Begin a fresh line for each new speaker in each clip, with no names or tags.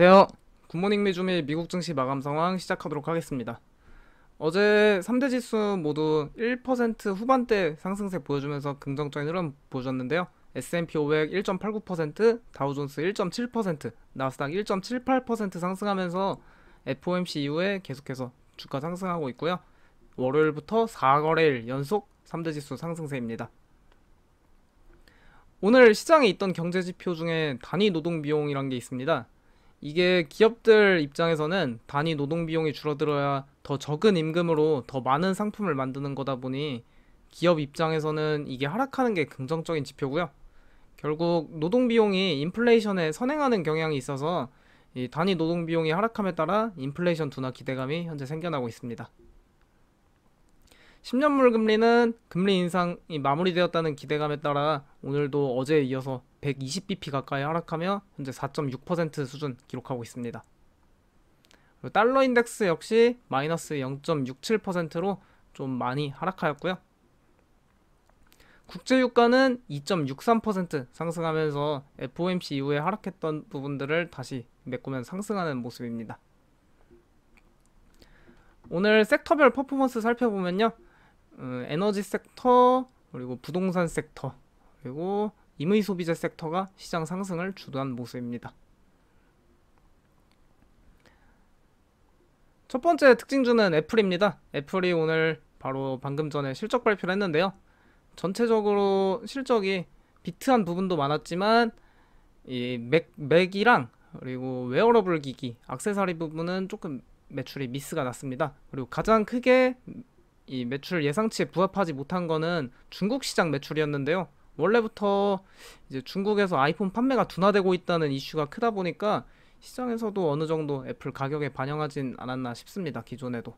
안녕하세요. 굿모닝 미주미 미국 증시 마감 상황 시작하도록 하겠습니다. 어제 3대 지수 모두 1% 후반대 상승세 보여주면서 긍정적인 흐름 보여줬는데요. S&P 500 1.89%, 다우존스 1.7%, 나스닥 1.78% 상승하면서 FOMC 이후에 계속해서 주가 상승하고 있고요. 월요일부터 4거래일 연속 3대 지수 상승세입니다. 오늘 시장에 있던 경제 지표 중에 단위 노동 비용이란 게 있습니다. 이게 기업들 입장에서는 단위 노동 비용이 줄어들어야 더 적은 임금으로 더 많은 상품을 만드는 거다 보니 기업 입장에서는 이게 하락하는 게 긍정적인 지표고요. 결국 노동 비용이 인플레이션에 선행하는 경향이 있어서 이 단위 노동 비용이 하락함에 따라 인플레이션 둔화 기대감이 현재 생겨나고 있습니다. 10년물 금리는 금리 인상이 마무리되었다는 기대감에 따라 오늘도 어제에 이어서 120bp 가까이 하락하며 현재 4.6% 수준 기록하고 있습니다. 달러 인덱스 역시 마이너스 0.67%로 좀 많이 하락하였고요. 국제유가는 2.63% 상승하면서 FOMC 이후에 하락했던 부분들을 다시 메꾸면 상승하는 모습입니다. 오늘 섹터별 퍼포먼스 살펴보면요. 음, 에너지 섹터, 그리고 부동산 섹터, 그리고 임의 소비재 섹터가 시장 상승을 주도한 모습입니다. 첫 번째 특징주는 애플입니다. 애플이 오늘 바로 방금 전에 실적 발표를 했는데요. 전체적으로 실적이 비트한 부분도 많았지만 이 맥, 맥이랑 그리고 웨어러블 기기, 악세사리 부분은 조금 매출이 미스가 났습니다. 그리고 가장 크게 이 매출 예상치에 부합하지 못한 거는 중국 시장 매출이었는데요. 원래부터 이제 중국에서 아이폰 판매가 둔화되고 있다는 이슈가 크다 보니까 시장에서도 어느 정도 애플 가격에 반영하진 않았나 싶습니다. 기존에도.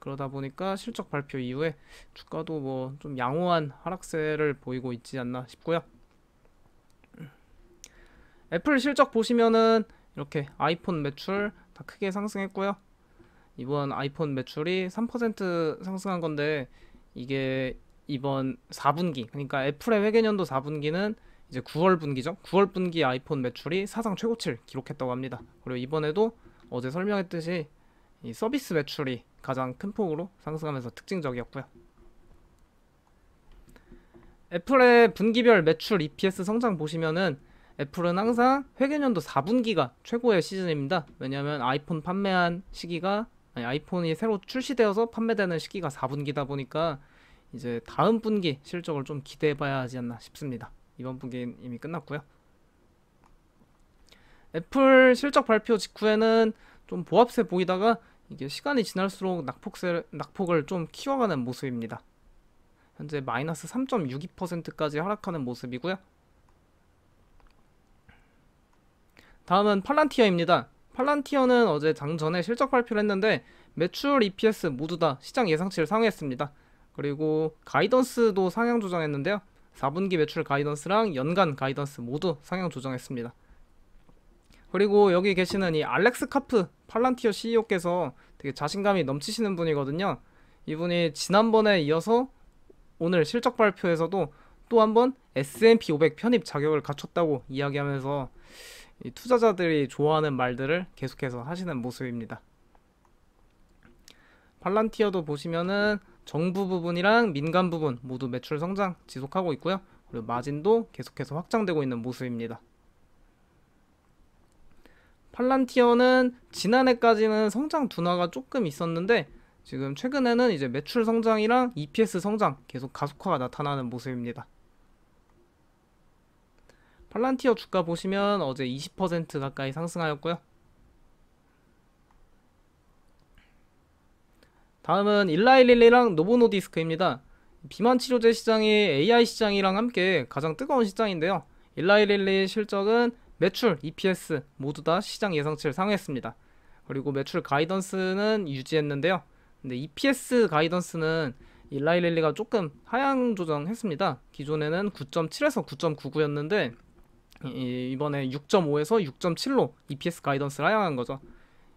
그러다 보니까 실적 발표 이후에 주가도 뭐 좀 양호한 하락세를 보이고 있지 않나 싶고요. 애플 실적 보시면은 이렇게 아이폰 매출 다 크게 상승했고요. 이번 아이폰 매출이 3% 상승한 건데 이게 이번 4분기 그러니까 애플의 회계년도 4분기는 이제 9월 분기죠. 9월 분기 아이폰 매출이 사상 최고치를 기록했다고 합니다. 그리고 이번에도 어제 설명했듯이 이 서비스 매출이 가장 큰 폭으로 상승하면서 특징적이었고요. 애플의 분기별 매출 EPS 성장 보시면은 애플은 항상 회계년도 4분기가 최고의 시즌입니다. 왜냐하면 아이폰 판매한 시기가 아니 아이폰이 새로 출시되어서 판매되는 시기가 4분기다 보니까 이제 다음 분기 실적을 좀 기대해 봐야 하지 않나 싶습니다. 이번 분기는 이미 끝났고요. 애플 실적 발표 직후에는 좀 보합세 보이다가 이게 시간이 지날수록 낙폭세, 낙폭을 좀 키워가는 모습입니다. 현재 마이너스 3.62%까지 하락하는 모습이고요. 다음은 팔란티어입니다. 팔란티어는 어제 장전에 실적 발표를 했는데 매출 EPS 모두 다 시장 예상치를 상회했습니다. 그리고 가이던스도 상향 조정했는데요. 4분기 매출 가이던스랑 연간 가이던스 모두 상향 조정했습니다. 그리고 여기 계시는 이 알렉스 카프 팔란티어 CEO께서 되게 자신감이 넘치시는 분이거든요. 이분이 지난번에 이어서 오늘 실적 발표에서도 또 한번 S&P 500 편입 자격을 갖췄다고 이야기하면서 투자자들이 좋아하는 말들을 계속해서 하시는 모습입니다. 팔란티어도 보시면은 정부 부분이랑 민간 부분 모두 매출 성장 지속하고 있고요. 그리고 마진도 계속해서 확장되고 있는 모습입니다. 팔란티어는 지난해까지는 성장 둔화가 조금 있었는데 지금 최근에는 이제 매출 성장이랑 EPS 성장 계속 가속화가 나타나는 모습입니다. 팔란티어 주가 보시면 어제 20% 가까이 상승하였고요. 다음은 일라일릴리랑 노보노디스크입니다. 비만 치료제 시장이 AI 시장이랑 함께 가장 뜨거운 시장인데요. 일라일릴리 실적은 매출, EPS 모두 다 시장 예상치를 상회했습니다. 그리고 매출 가이던스는 유지했는데요. 근데 EPS 가이던스는 일라일릴리가 조금 하향 조정했습니다. 기존에는 9.7에서 9.99였는데 이번에 6.5에서 6.7로 EPS 가이던스를 하향한 거죠.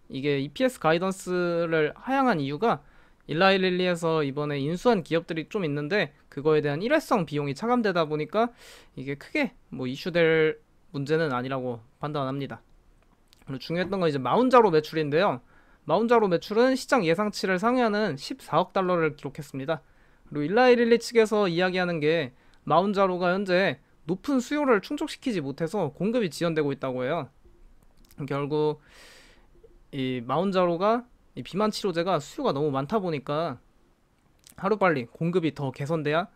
이게 EPS 가이던스를 하향한 이유가 일라이릴리에서 이번에 인수한 기업들이 좀 있는데 그거에 대한 일회성 비용이 차감되다 보니까 이게 크게 뭐 이슈될 문제는 아니라고 판단합니다. 그리고 중요했던 건 이제 마운자로 매출인데요. 마운자로 매출은 시장 예상치를 상회하는 14억 달러를 기록했습니다. 그리고 일라이릴리 측에서 이야기하는 게 마운자로가 현재 높은 수요를 충족시키지 못해서 공급이 지연되고 있다고 해요. 결국 이 마운자로가 이 비만 치료제가 수요가 너무 많다 보니까 하루빨리 공급이 더 개선돼야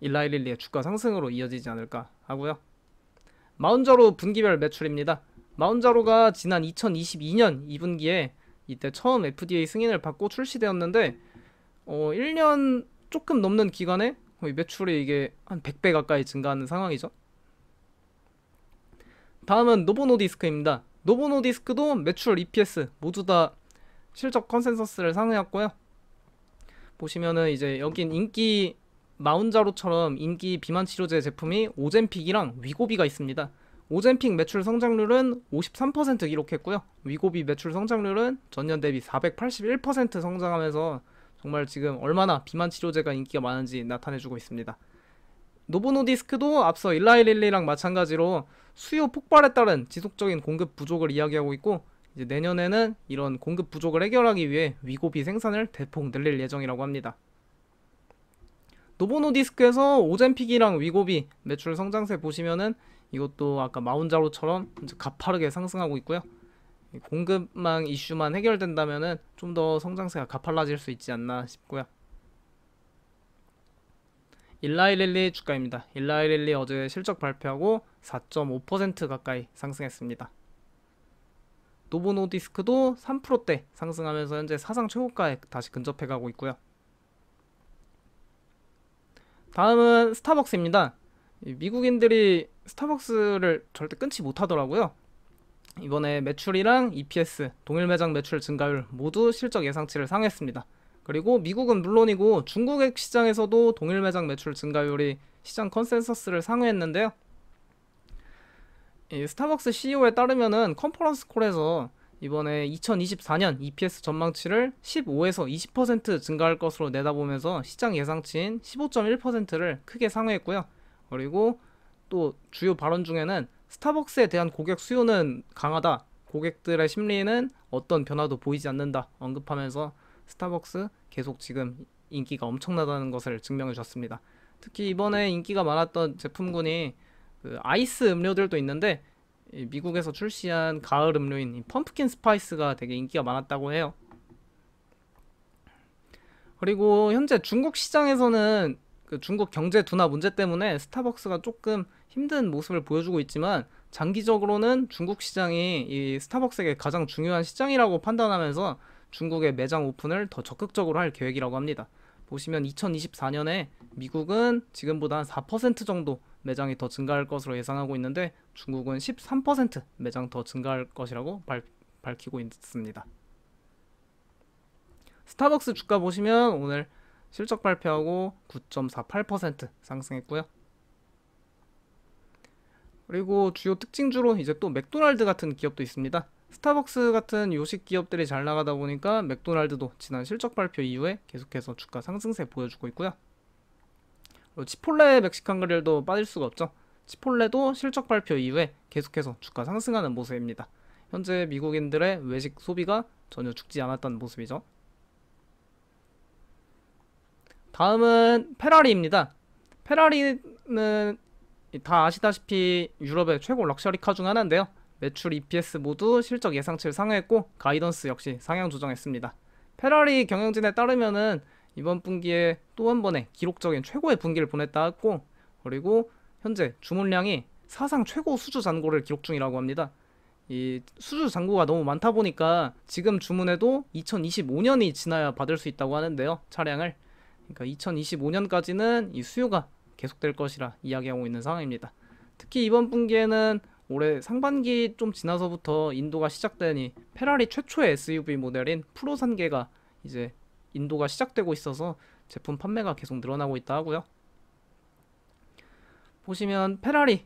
일라이릴리의 주가 상승으로 이어지지 않을까 하고요. 마운자로 분기별 매출입니다. 마운자로가 지난 2022년 2분기에 이때 처음 FDA 승인을 받고 출시되었는데 어, 1년 조금 넘는 기간에 매출이 이게 한 100배 가까이 증가하는 상황이죠. 다음은 노보노디스크입니다. 노보노디스크도 매출 EPS 모두 다 실적 컨센서스를 상회했고요. 보시면은 이제 여긴 인기 마운자로처럼 인기 비만 치료제 제품이 오젠픽이랑 위고비가 있습니다. 오젠픽 매출 성장률은 53% 기록했고요. 위고비 매출 성장률은 전년 대비 481% 성장하면서 정말 지금 얼마나 비만 치료제가 인기가 많은지 나타내주고 있습니다. 노보노디스크도 앞서 일라이릴리랑 마찬가지로 수요 폭발에 따른 지속적인 공급 부족을 이야기하고 있고 이제 내년에는 이런 공급 부족을 해결하기 위해 위고비 생산을 대폭 늘릴 예정이라고 합니다. 노보노디스크에서 오젠픽이랑 위고비 매출 성장세 보시면은 이것도 아까 마운자로처럼 가파르게 상승하고 있고요. 공급망 이슈만 해결된다면은 좀 더 성장세가 가팔라질 수 있지 않나 싶고요. 일라이릴리 주가입니다. 일라이릴리 어제 실적 발표하고 4.5% 가까이 상승했습니다. 노보노디스크도 3%대 상승하면서 현재 사상 최고가에 다시 근접해 가고 있고요. 다음은 스타벅스입니다. 미국인들이 스타벅스를 절대 끊지 못하더라고요. 이번에 매출이랑 EPS, 동일 매장 매출 증가율 모두 실적 예상치를 상회했습니다. 그리고 미국은 물론이고 중국 시장에서도 동일 매장 매출 증가율이 시장 컨센서스를 상회했는데요. 예, 스타벅스 CEO에 따르면은 컨퍼런스 콜에서 이번에 2024년 EPS 전망치를 15에서 20% 증가할 것으로 내다보면서 시장 예상치인 15.1%를 크게 상회했고요. 그리고 또 주요 발언 중에는 스타벅스에 대한 고객 수요는 강하다. 고객들의 심리는 어떤 변화도 보이지 않는다. 언급하면서 스타벅스 계속 지금 인기가 엄청나다는 것을 증명해 주셨습니다. 특히 이번에 인기가 많았던 제품군이 그 아이스 음료들도 있는데 미국에서 출시한 가을 음료인 펌프킨 스파이스가 되게 인기가 많았다고 해요. 그리고 현재 중국 시장에서는 그 중국 경제 둔화 문제 때문에 스타벅스가 조금 힘든 모습을 보여주고 있지만 장기적으로는 중국 시장이 이 스타벅스에게 가장 중요한 시장이라고 판단하면서 중국의 매장 오픈을 더 적극적으로 할 계획이라고 합니다. 보시면 2024년에 미국은 지금보다 한4% 정도 매장이 더 증가할 것으로 예상하고 있는데 중국은 13% 매장 더 증가할 것이라고 발, 밝히고 있습니다. 스타벅스 주가 보시면 오늘 실적 발표하고 9.48% 상승했고요. 그리고 주요 특징주로 이제 또 맥도날드 같은 기업도 있습니다. 스타벅스 같은 요식 기업들이 잘 나가다 보니까 맥도날드도 지난 실적 발표 이후에 계속해서 주가 상승세 보여주고 있고요. 치폴레 멕시칸 그릴도 빠질 수가 없죠. 치폴레도 실적 발표 이후에 계속해서 주가 상승하는 모습입니다. 현재 미국인들의 외식 소비가 전혀 죽지 않았다는 모습이죠. 다음은 페라리입니다. 페라리는 다 아시다시피 유럽의 최고 럭셔리카 중 하나인데요. 매출 EPS 모두 실적 예상치를 상회했고 가이던스 역시 상향 조정했습니다. 페라리 경영진에 따르면은 이번 분기에 또 한 번의 기록적인 최고의 분기를 보냈다 했고 그리고 현재 주문량이 사상 최고 수주 잔고를 기록 중이라고 합니다. 이 수주 잔고가 너무 많다 보니까 지금 주문해도 2025년이 지나야 받을 수 있다고 하는데요. 차량을 그러니까 2025년까지는 이 수요가 계속될 것이라 이야기하고 있는 상황입니다. 특히 이번 분기에는 올해 상반기 좀 지나서부터 인도가 시작되니 페라리 최초의 SUV 모델인 프로 산계가 이제 인도가 시작되고 있어서 제품 판매가 계속 늘어나고 있다 하고요. 보시면 페라리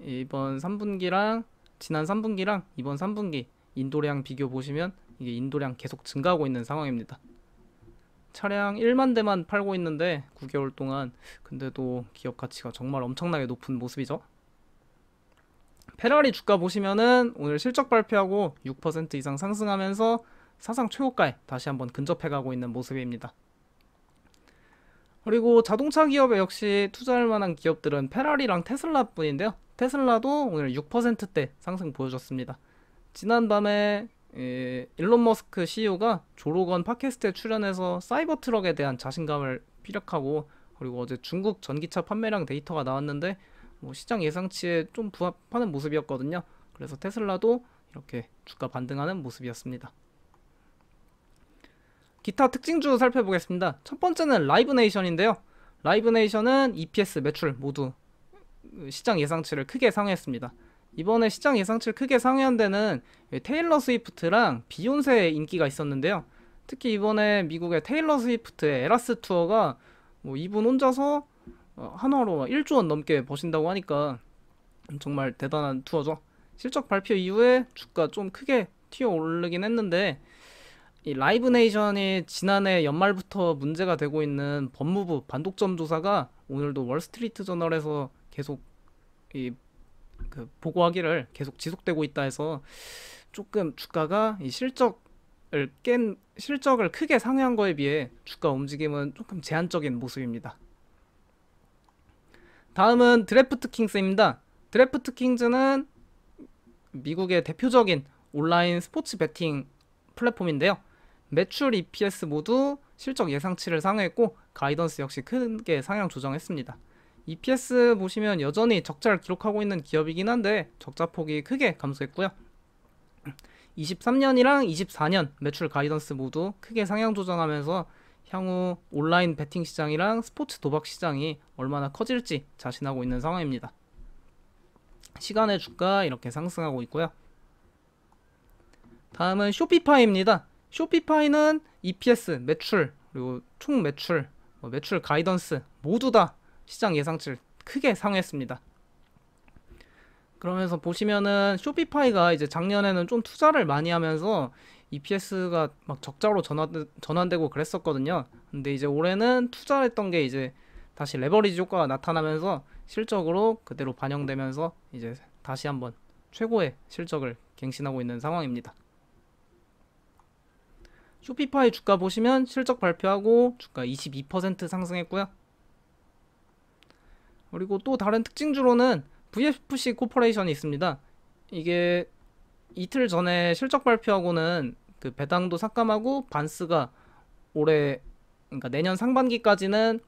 이번 3분기랑 지난 3분기랑 이번 3분기 인도량 비교 보시면 이게 인도량 계속 증가하고 있는 상황입니다. 차량 1만 대만 팔고 있는데 9개월 동안 근데도 기업 가치가 정말 엄청나게 높은 모습이죠. 페라리 주가 보시면은 오늘 실적 발표하고 6% 이상 상승하면서 사상 최고가에 다시 한번 근접해가고 있는 모습입니다. 그리고 자동차 기업에 역시 투자할 만한 기업들은 페라리랑 테슬라 뿐인데요. 테슬라도 오늘 6%대 상승 보여줬습니다. 지난밤에 일론 머스크 CEO가 조로건 팟캐스트에 출연해서 사이버 트럭에 대한 자신감을 피력하고 그리고 어제 중국 전기차 판매량 데이터가 나왔는데 뭐 시장 예상치에 좀 부합하는 모습이었거든요. 그래서 테슬라도 이렇게 주가 반등하는 모습이었습니다. 기타 특징주 살펴보겠습니다. 첫 번째는 라이브네이션인데요. 라이브네이션은 EPS 매출 모두 시장 예상치를 크게 상회했습니다. 이번에 시장 예상치를 크게 상회한 데는 테일러 스위프트랑 비욘세의 인기가 있었는데요. 특히 이번에 미국의 테일러 스위프트의 에라스 투어가 뭐 이분 혼자서 어, 한화로 1조 원 넘게 버신다고 하니까 정말 대단한 투어죠. 실적 발표 이후에 주가 좀 크게 튀어 오르긴 했는데 이 라이브 네이션이 지난해 연말부터 문제가 되고 있는 법무부 반독점 조사가 오늘도 월스트리트 저널에서 계속 이 그 보고하기를 계속 지속되고 있다 해서 조금 주가가 이 실적을 깬 실적을 크게 상회한 거에 비해 주가 움직임은 조금 제한적인 모습입니다. 다음은 드래프트 킹스입니다. 드래프트 킹즈는 미국의 대표적인 온라인 스포츠 베팅 플랫폼인데요. 매출 EPS 모두 실적 예상치를 상회했고 가이던스 역시 크게 상향 조정했습니다. EPS 보시면 여전히 적자를 기록하고 있는 기업이긴 한데 적자 폭이 크게 감소했고요. 23년이랑 24년 매출 가이던스 모두 크게 상향 조정하면서 향후 온라인 베팅 시장이랑 스포츠 도박 시장이 얼마나 커질지 자신하고 있는 상황입니다. 시간의 주가 이렇게 상승하고 있고요. 다음은 쇼피파이입니다. 쇼피파이는 EPS 매출 그리고 총 매출 뭐 매출 가이던스 모두 다 시장 예상치를 크게 상회했습니다. 그러면서 보시면은 쇼피파이가 이제 작년에는 좀 투자를 많이 하면서 EPS가 막 적자로 전환, 전환되고 그랬었거든요. 근데 이제 올해는 투자했던 게 이제 다시 레버리지 효과가 나타나면서 실적으로 그대로 반영되면서 이제 다시 한번 최고의 실적을 갱신하고 있는 상황입니다. 쇼피파이 주가 보시면 실적 발표하고 주가 22% 상승했고요. 그리고 또 다른 특징주로는 VFC 코퍼레이션이 있습니다. 이게 이틀 전에 실적 발표하고는 그 배당도 삭감하고 반스가 올해 그러니까 내년 상반기까지는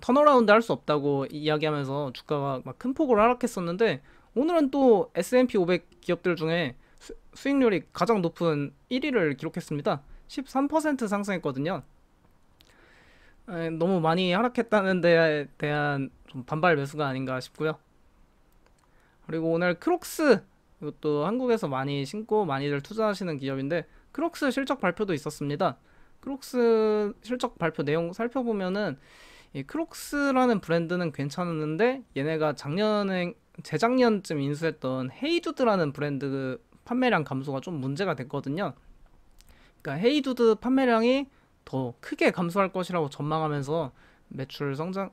턴어라운드 할 수 없다고 이야기하면서 주가가 막 큰 폭으로 하락했었는데 오늘은 또 S&P 500 기업들 중에 수, 수익률이 가장 높은 1위를 기록했습니다. 13% 상승했거든요. 너무 많이 하락했다는 데에 대한 반발 매수가 아닌가 싶고요. 그리고 오늘 크록스 이것도 한국에서 많이 신고 많이들 투자하시는 기업인데 크록스 실적 발표도 있었습니다. 크록스 실적 발표 내용 살펴보면은 이 크록스라는 브랜드는 괜찮았는데 얘네가 작년에 재작년쯤 인수했던 헤이두드라는 브랜드 판매량 감소가 좀 문제가 됐거든요. 그러니까 헤이두드 판매량이 더 크게 감소할 것이라고 전망하면서 매출 성장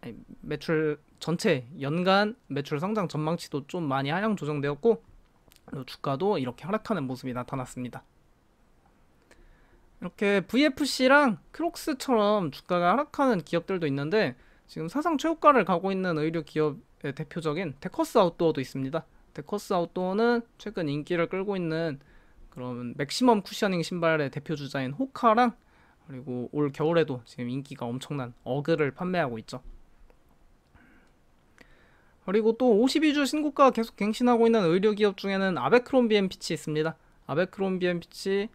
아니, 매출 전체 연간 매출 성장 전망치도 좀 많이 하향 조정되었고 주가도 이렇게 하락하는 모습이 나타났습니다. 이렇게 VFC랑 크록스처럼 주가가 하락하는 기업들도 있는데 지금 사상 최고가를 가고 있는 의류 기업의 대표적인 데커스 아웃도어도 있습니다. 데커스 아웃도어는 최근 인기를 끌고 있는 그런 맥시멈 쿠셔닝 신발의 대표 주자인 호카랑 그리고 올 겨울에도 지금 인기가 엄청난 어그를 판매하고 있죠. 그리고 또 52주 신고가 계속 갱신하고 있는 의료기업 중에는 아베크롬비 앤피치 있습니다. 아베크롬비 앤피치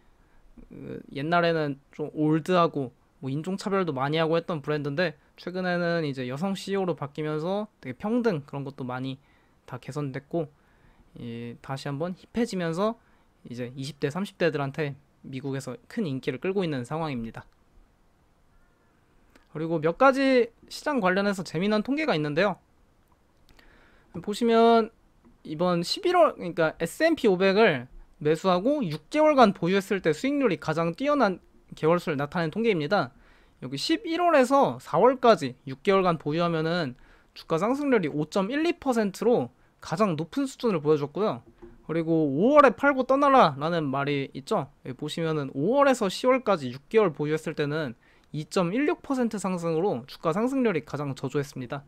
그 옛날에는 좀 올드하고 뭐 인종차별도 많이 하고 했던 브랜드인데 최근에는 이제 여성 CEO로 바뀌면서 되게 평등 그런 것도 많이 다 개선됐고 다시 한번 힙해지면서 이제 20대, 30대들한테 미국에서 큰 인기를 끌고 있는 상황입니다. 그리고 몇 가지 시장 관련해서 재미난 통계가 있는데요. 보시면 이번 11월 그러니까 S&P 500을 매수하고 6개월간 보유했을 때 수익률이 가장 뛰어난 개월수를 나타낸 통계입니다. 여기 11월에서 4월까지 6개월간 보유하면은 주가 상승률이 5.12%로 가장 높은 수준을 보여줬고요. 그리고 5월에 팔고 떠나라 라는 말이 있죠 보시면은 5월에서 10월까지 6개월 보유했을 때는 2.16% 상승으로 주가 상승률이 가장 저조했습니다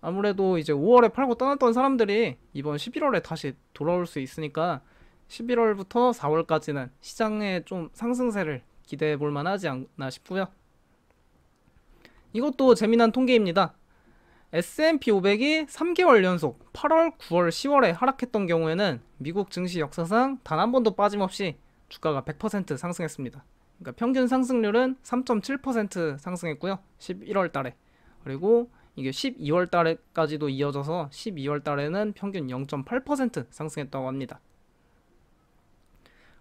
아무래도 이제 5월에 팔고 떠났던 사람들이 이번 11월에 다시 돌아올 수 있으니까 11월부터 4월까지는 시장에 좀 상승세를 기대해 볼 만하지 않나 싶고요 이것도 재미난 통계입니다 S&P 500이 3개월 연속 8월, 9월, 10월에 하락했던 경우에는 미국 증시 역사상 단 한 번도 빠짐없이 주가가 100% 상승했습니다. 그러니까 평균 상승률은 3.7% 상승했고요. 11월 달에. 그리고 이게 12월 달에까지도 이어져서 12월 달에는 평균 0.8% 상승했다고 합니다.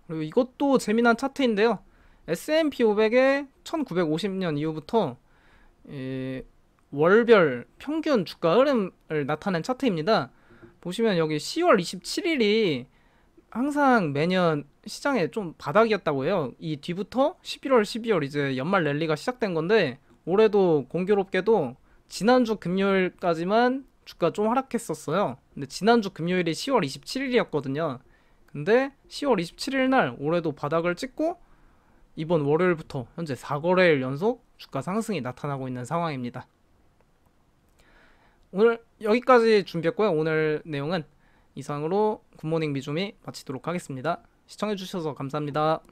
그리고 이것도 재미난 차트인데요. S&P 500의 1950년 이후부터 월별 평균 주가 흐름을 나타낸 차트입니다. 보시면 여기 10월 27일이 항상 매년 시장에 좀 바닥이었다고 해요. 이 뒤부터 11월, 12월 이제 연말 랠리가 시작된 건데 올해도 공교롭게도 지난주 금요일까지만 주가 좀 하락했었어요. 근데 지난주 금요일이 10월 27일이었거든요. 근데 10월 27일 날 올해도 바닥을 찍고 이번 월요일부터 현재 4거래일 연속 주가 상승이 나타나고 있는 상황입니다. 오늘 여기까지 준비했고요. 오늘 내용은 이상으로 굿모닝 미주미 마치도록 하겠습니다. 시청해주셔서 감사합니다.